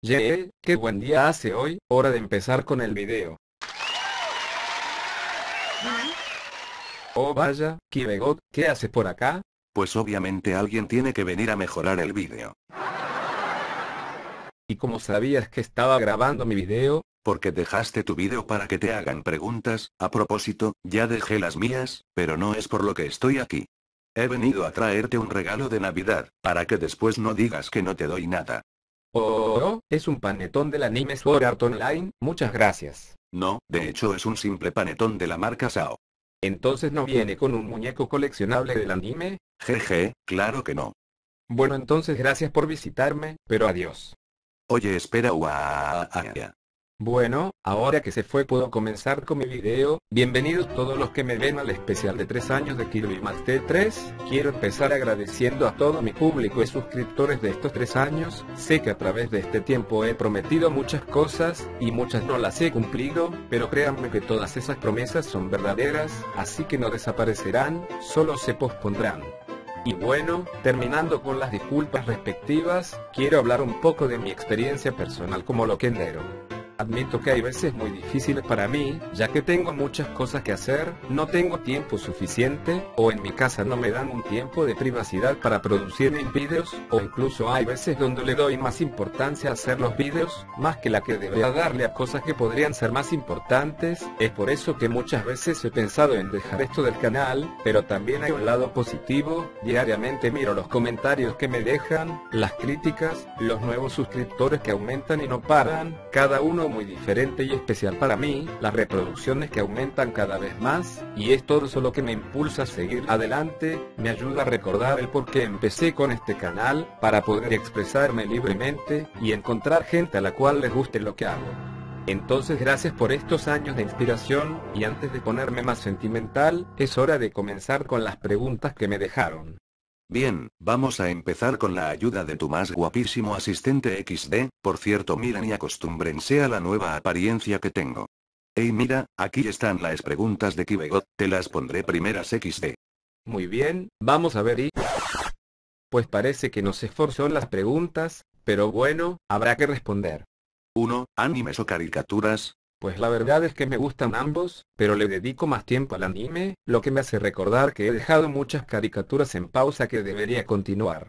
Yeah, qué buen día hace hoy, hora de empezar con el video. Oh vaya, Kibegot, ¿qué hace por acá? Pues obviamente alguien tiene que venir a mejorar el video. ¿Y cómo sabías que estaba grabando mi video? Porque dejaste tu video para que te hagan preguntas, a propósito, ya dejé las mías, pero no es por lo que estoy aquí. He venido a traerte un regalo de Navidad, para que después no digas que no te doy nada es un panetón del anime Sword Art Online, muchas gracias. No, de hecho es un simple panetón de la marca Sao. ¿Entonces no viene con un muñeco coleccionable del anime? Jeje, claro que no. Bueno entonces gracias por visitarme, pero adiós. Oye espera, bueno, ahora que se fue puedo comenzar con mi video, bienvenidos todos los que me ven al especial de 3 años de Kirby 3 quiero empezar agradeciendo a todo mi público y suscriptores de estos 3 años, sé que a través de este tiempo he prometido muchas cosas, y muchas no las he cumplido, pero créanme que todas esas promesas son verdaderas, así que no desaparecerán, solo se pospondrán. Y bueno, terminando con las disculpas respectivas, quiero hablar un poco de mi experiencia personal como loquendero. Admito que hay veces muy difíciles para mí, ya que tengo muchas cosas que hacer, no tengo tiempo suficiente, o en mi casa no me dan un tiempo de privacidad para producir mis vídeos, o incluso hay veces donde le doy más importancia a hacer los vídeos, más que la que debería darle a cosas que podrían ser más importantes, es por eso que muchas veces he pensado en dejar esto del canal, pero también hay un lado positivo, diariamente miro los comentarios que me dejan, las críticas, los nuevos suscriptores que aumentan y no paran, cada uno muy diferente y especial para mí, las reproducciones que aumentan cada vez más, y es todo eso lo que me impulsa a seguir adelante, me ayuda a recordar el por qué empecé con este canal, para poder expresarme libremente, y encontrar gente a la cual les guste lo que hago. Entonces gracias por estos años de inspiración, y antes de ponerme más sentimental, es hora de comenzar con las preguntas que me dejaron. Bien, vamos a empezar con la ayuda de tu más guapísimo asistente XD, por cierto miren y acostúmbrense a la nueva apariencia que tengo. Hey mira, aquí están las preguntas de Kibegot, te las pondré primeras XD. Muy bien, vamos a ver y... Pues parece que nos esforzó las preguntas, pero bueno, habrá que responder. 1. Animes o caricaturas, pues la verdad es que me gustan ambos, pero le dedico más tiempo al anime, lo que me hace recordar que he dejado muchas caricaturas en pausa que debería continuar.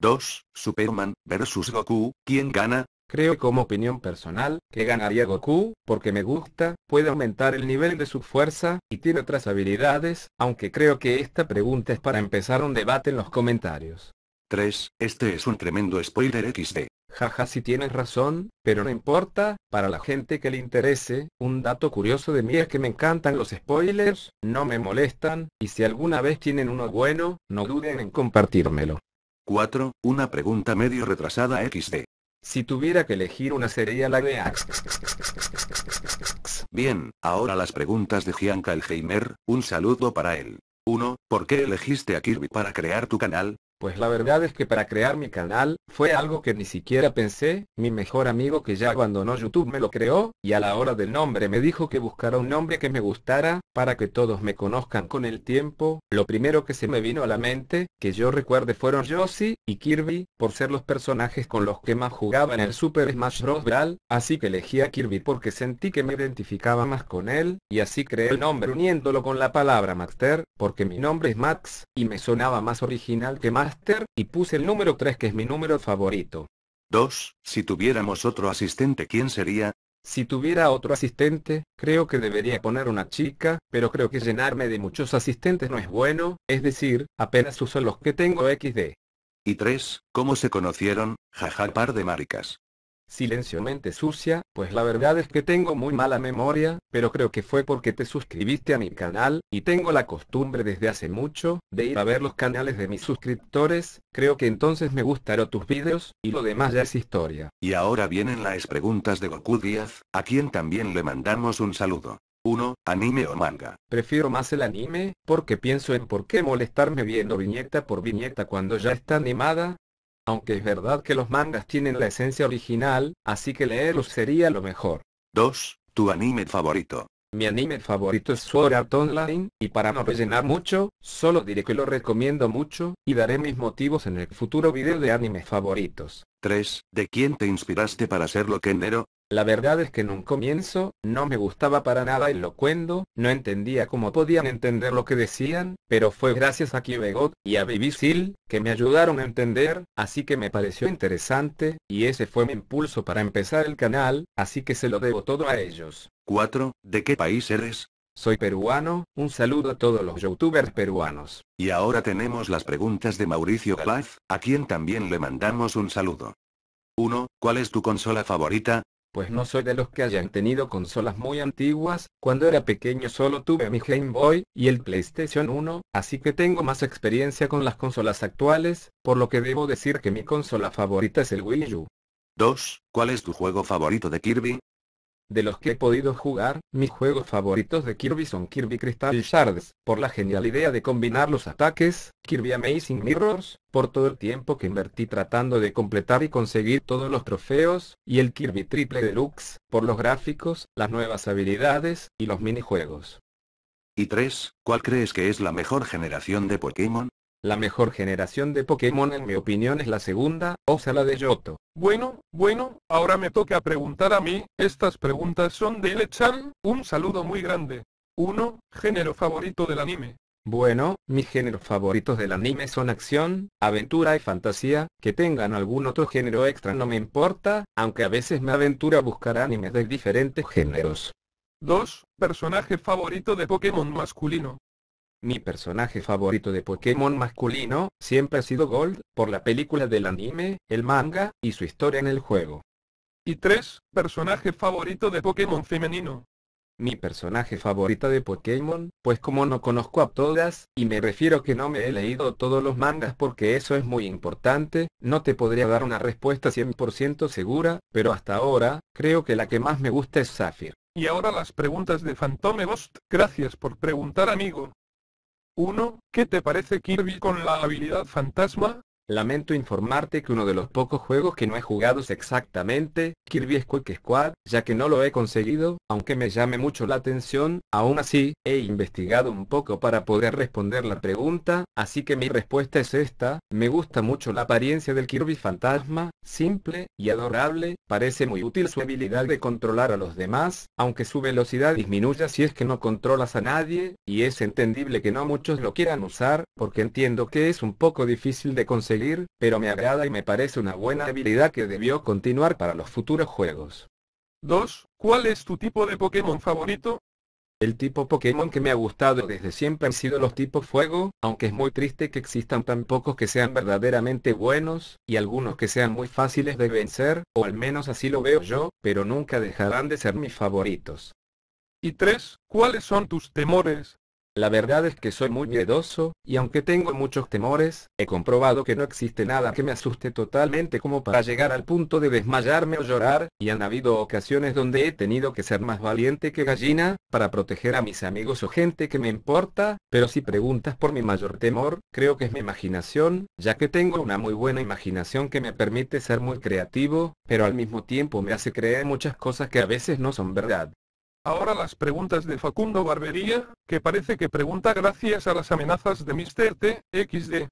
2. Superman versus Goku, ¿quién gana? Creo como opinión personal, que ganaría Goku, porque me gusta, puede aumentar el nivel de su fuerza, y tiene otras habilidades, aunque creo que esta pregunta es para empezar un debate en los comentarios. 3. Este es un tremendo spoiler XD. Jaja si tienes razón, pero no importa, para la gente que le interese, un dato curioso de mí es que me encantan los spoilers, no me molestan, y si alguna vez tienen uno bueno, no duden en compartírmelo. 4. Una pregunta medio retrasada XD. Si tuviera que elegir una sería la de Bien, ahora las preguntas de Gianca Elheimer, un saludo para él. 1. ¿Por qué elegiste a Kirby para crear tu canal? Pues la verdad es que para crear mi canal, fue algo que ni siquiera pensé, mi mejor amigo que ya abandonó YouTube me lo creó, y a la hora del nombre me dijo que buscara un nombre que me gustara, para que todos me conozcan con el tiempo, lo primero que se me vino a la mente, que yo recuerde fueron Yoshi, y Kirby, por ser los personajes con los que más jugaba en el Super Smash Bros. Brawl, así que elegí a Kirby porque sentí que me identificaba más con él, y así creé el nombre uniéndolo con la palabra Maxter, porque mi nombre es Max, y me sonaba más original que Max, y puse el número 3 que es mi número favorito. 2. Si tuviéramos otro asistente, ¿quién sería? Si tuviera otro asistente, creo que debería poner una chica, pero creo que llenarme de muchos asistentes no es bueno, es decir, apenas uso los que tengo XD. Y 3. ¿Cómo se conocieron? Jaja par de maricas. Silenciosamente sucia, pues la verdad es que tengo muy mala memoria, pero creo que fue porque te suscribiste a mi canal, y tengo la costumbre desde hace mucho, de ir a ver los canales de mis suscriptores, creo que entonces me gustaron tus vídeos, y lo demás ya es historia. Y ahora vienen las preguntas de Goku Díaz, a quien también le mandamos un saludo. 1. Anime o manga. Prefiero más el anime, porque pienso en por qué molestarme viendo viñeta por viñeta cuando ya está animada, aunque es verdad que los mangas tienen la esencia original, así que leerlos sería lo mejor. 2. Tu anime favorito. Mi anime favorito es Sword Art Online, y para no rellenar mucho, solo diré que lo recomiendo mucho, y daré mis motivos en el futuro video de animes favoritos. 3. ¿De quién te inspiraste para ser lo que la verdad es que en un comienzo, no me gustaba para nada el locuendo, no entendía cómo podían entender lo que decían, pero fue gracias a Kibegot y a Bibisil, que me ayudaron a entender, así que me pareció interesante, y ese fue mi impulso para empezar el canal, así que se lo debo todo a ellos. 4. ¿De qué país eres? Soy peruano, un saludo a todos los youtubers peruanos. Y ahora tenemos las preguntas de Mauricio Galaz, a quien también le mandamos un saludo. 1. ¿Cuál es tu consola favorita? pues no soy de los que hayan tenido consolas muy antiguas, cuando era pequeño solo tuve mi Game Boy y el PlayStation 1, así que tengo más experiencia con las consolas actuales, por lo que debo decir que mi consola favorita es el Wii U. 2. ¿Cuál es tu juego favorito de Kirby? De los que he podido jugar, mis juegos favoritos de Kirby son Kirby Crystal Shards, por la genial idea de combinar los ataques, Kirby Amazing Mirrors, por todo el tiempo que invertí tratando de completar y conseguir todos los trofeos, y el Kirby Triple Deluxe, por los gráficos, las nuevas habilidades, y los minijuegos. ¿Y 3? ¿Cuál crees que es la mejor generación de Pokémon? La mejor generación de Pokémon en mi opinión es la segunda, o sea la de Yoto. Bueno, bueno, ahora me toca preguntar a mí, estas preguntas son de l un saludo muy grande. 1. Género favorito del anime. Bueno, mis géneros favoritos del anime son acción, aventura y fantasía, que tengan algún otro género extra no me importa, aunque a veces me aventura a buscar animes de diferentes géneros. 2. Personaje favorito de Pokémon masculino. Mi personaje favorito de Pokémon masculino, siempre ha sido Gold, por la película del anime, el manga, y su historia en el juego. Y 3. Personaje favorito de Pokémon femenino. Mi personaje favorita de Pokémon, pues como no conozco a todas, y me refiero que no me he leído todos los mangas porque eso es muy importante, no te podría dar una respuesta 100% segura, pero hasta ahora, creo que la que más me gusta es Zafir. Y ahora las preguntas de Phantome Ghost, gracias por preguntar amigo. 1. ¿Qué te parece Kirby con la habilidad fantasma? Lamento informarte que uno de los pocos juegos que no he jugado es exactamente Kirby Squake Squad, ya que no lo he conseguido, aunque me llame mucho la atención, aún así, he investigado un poco para poder responder la pregunta, así que mi respuesta es esta, me gusta mucho la apariencia del Kirby Fantasma, Simple y adorable, parece muy útil su habilidad de controlar a los demás, aunque su velocidad disminuya si es que no controlas a nadie, y es entendible que no muchos lo quieran usar, porque entiendo que es un poco difícil de conseguir, pero me agrada y me parece una buena habilidad que debió continuar para los futuros juegos. 2. ¿Cuál es tu tipo de Pokémon favorito? El tipo Pokémon que me ha gustado desde siempre han sido los tipos fuego, aunque es muy triste que existan tan pocos que sean verdaderamente buenos, y algunos que sean muy fáciles de vencer, o al menos así lo veo yo, pero nunca dejarán de ser mis favoritos. ¿Y 3, ¿Cuáles son tus temores? La verdad es que soy muy miedoso, y aunque tengo muchos temores, he comprobado que no existe nada que me asuste totalmente como para llegar al punto de desmayarme o llorar, y han habido ocasiones donde he tenido que ser más valiente que gallina, para proteger a mis amigos o gente que me importa, pero si preguntas por mi mayor temor, creo que es mi imaginación, ya que tengo una muy buena imaginación que me permite ser muy creativo, pero al mismo tiempo me hace creer muchas cosas que a veces no son verdad. Ahora las preguntas de Facundo Barbería, que parece que pregunta gracias a las amenazas de Mr. T, XD.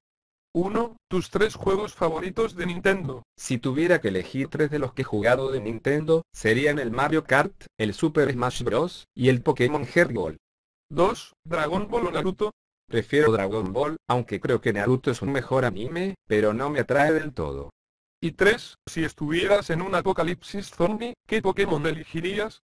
1. Tus tres juegos favoritos de Nintendo. Si tuviera que elegir tres de los que he jugado de Nintendo, serían el Mario Kart, el Super Smash Bros. y el Pokémon Herball. 2. Dragon Ball o Naruto. Prefiero Dragon Ball, aunque creo que Naruto es un mejor anime, pero no me atrae del todo. Y 3. Si estuvieras en un apocalipsis zombie, ¿qué Pokémon elegirías?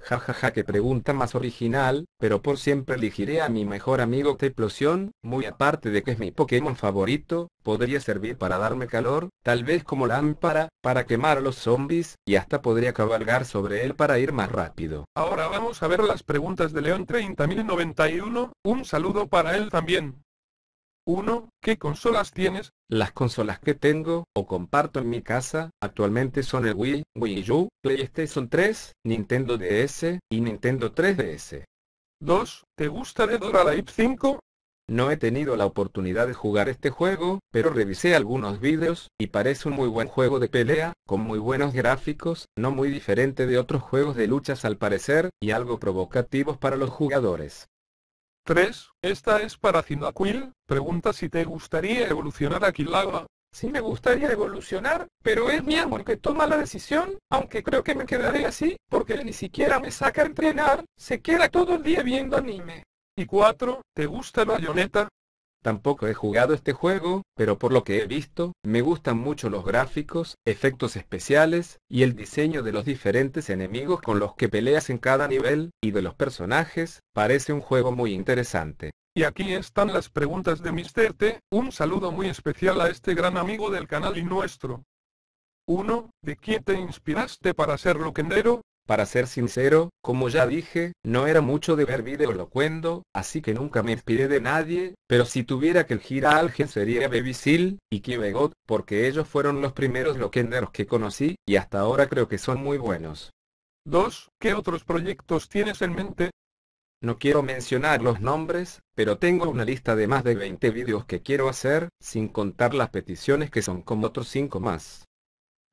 Jajaja que pregunta más original, pero por siempre elegiré a mi mejor amigo Teplosión, muy aparte de que es mi Pokémon favorito, podría servir para darme calor, tal vez como lámpara, para quemar a los zombies, y hasta podría cabalgar sobre él para ir más rápido. Ahora vamos a ver las preguntas de León 30091, un saludo para él también. 1. ¿Qué consolas tienes? Las consolas que tengo, o comparto en mi casa, actualmente son el Wii, Wii U, PlayStation 3, Nintendo DS, y Nintendo 3DS. 2. ¿Te gusta de Dora 5? No he tenido la oportunidad de jugar este juego, pero revisé algunos vídeos, y parece un muy buen juego de pelea, con muy buenos gráficos, no muy diferente de otros juegos de luchas al parecer, y algo provocativos para los jugadores. 3. Esta es para Cyndaquil, pregunta si te gustaría evolucionar a Quilava. Sí me gustaría evolucionar, pero es mi amor que toma la decisión, aunque creo que me quedaré así, porque ni siquiera me saca a entrenar, se queda todo el día viendo anime. Y 4. ¿Te gusta la Bayonetta? Tampoco he jugado este juego, pero por lo que he visto, me gustan mucho los gráficos, efectos especiales, y el diseño de los diferentes enemigos con los que peleas en cada nivel, y de los personajes, parece un juego muy interesante. Y aquí están las preguntas de Mr. T, un saludo muy especial a este gran amigo del canal y nuestro. 1. ¿De quién te inspiraste para ser loquendero? Para ser sincero, como ya dije, no era mucho de ver video locuendo, así que nunca me inspiré de nadie, pero si tuviera que elegir a alguien sería Baby y Kibegot, porque ellos fueron los primeros loquenderos que conocí, y hasta ahora creo que son muy buenos. 2. ¿Qué otros proyectos tienes en mente? No quiero mencionar los nombres, pero tengo una lista de más de 20 vídeos que quiero hacer, sin contar las peticiones que son como otros 5 más.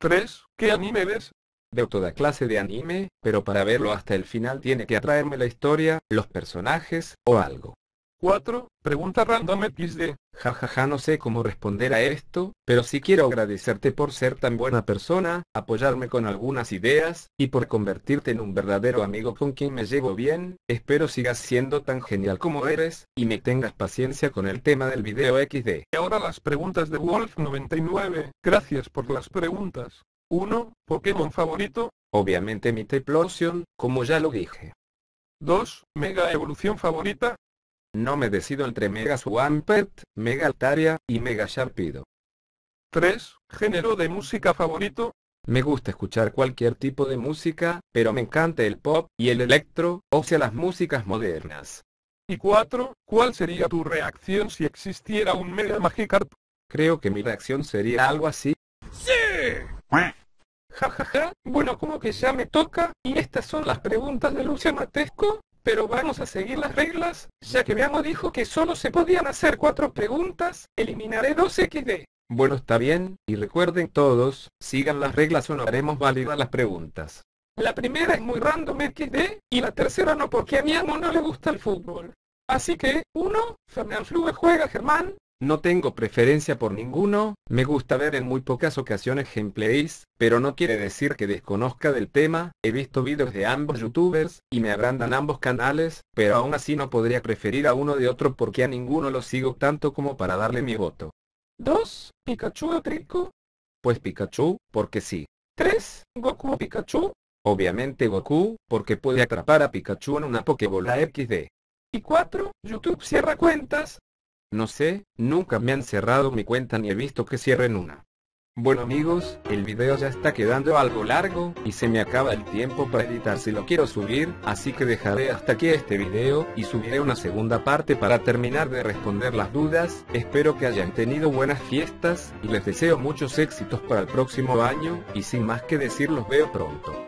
3. ¿Qué anime ves? Veo toda clase de anime, pero para verlo hasta el final tiene que atraerme la historia, los personajes, o algo. 4. Pregunta random xd, jajaja no sé cómo responder a esto, pero sí quiero agradecerte por ser tan buena persona, apoyarme con algunas ideas, y por convertirte en un verdadero amigo con quien me llevo bien, espero sigas siendo tan genial como eres, y me tengas paciencia con el tema del video XD. Y ahora las preguntas de Wolf99, gracias por las preguntas. 1. Pokémon favorito, obviamente mi Teplosion, como ya lo dije. 2. Mega evolución favorita. No me decido entre Mega Swampert, Mega Altaria, y Mega Sharpido. 3. Género de música favorito. Me gusta escuchar cualquier tipo de música, pero me encanta el pop y el electro, o sea las músicas modernas. Y 4. ¿Cuál sería tu reacción si existiera un Mega Magikarp? Creo que mi reacción sería algo así. ¡Sí! Ja, Bueno, como que ya me toca. Y estas son las preguntas de Lucia Matesco. Pero vamos a seguir las reglas, ya que amo dijo que solo se podían hacer cuatro preguntas, eliminaré dos xd Bueno, está bien, y recuerden todos, sigan las reglas o no haremos válidas las preguntas. La primera es muy random XD, y la tercera no porque a mi amo no le gusta el fútbol. Así que, uno, Fernán Flue juega Germán, no tengo preferencia por ninguno, me gusta ver en muy pocas ocasiones gameplays, pero no quiere decir que desconozca del tema, he visto vídeos de ambos youtubers, y me agrandan ambos canales, pero aún así no podría preferir a uno de otro porque a ninguno lo sigo tanto como para darle mi voto. 2. Pikachu o Trico. Pues Pikachu, porque sí. 3. Goku o Pikachu. Obviamente Goku, porque puede atrapar a Pikachu en una Pokébola XD. Y 4. YouTube cierra cuentas, no sé, nunca me han cerrado mi cuenta ni he visto que cierren una. Bueno amigos, el video ya está quedando algo largo, y se me acaba el tiempo para editar si lo quiero subir, así que dejaré hasta aquí este video, y subiré una segunda parte para terminar de responder las dudas, espero que hayan tenido buenas fiestas, y les deseo muchos éxitos para el próximo año, y sin más que decir los veo pronto.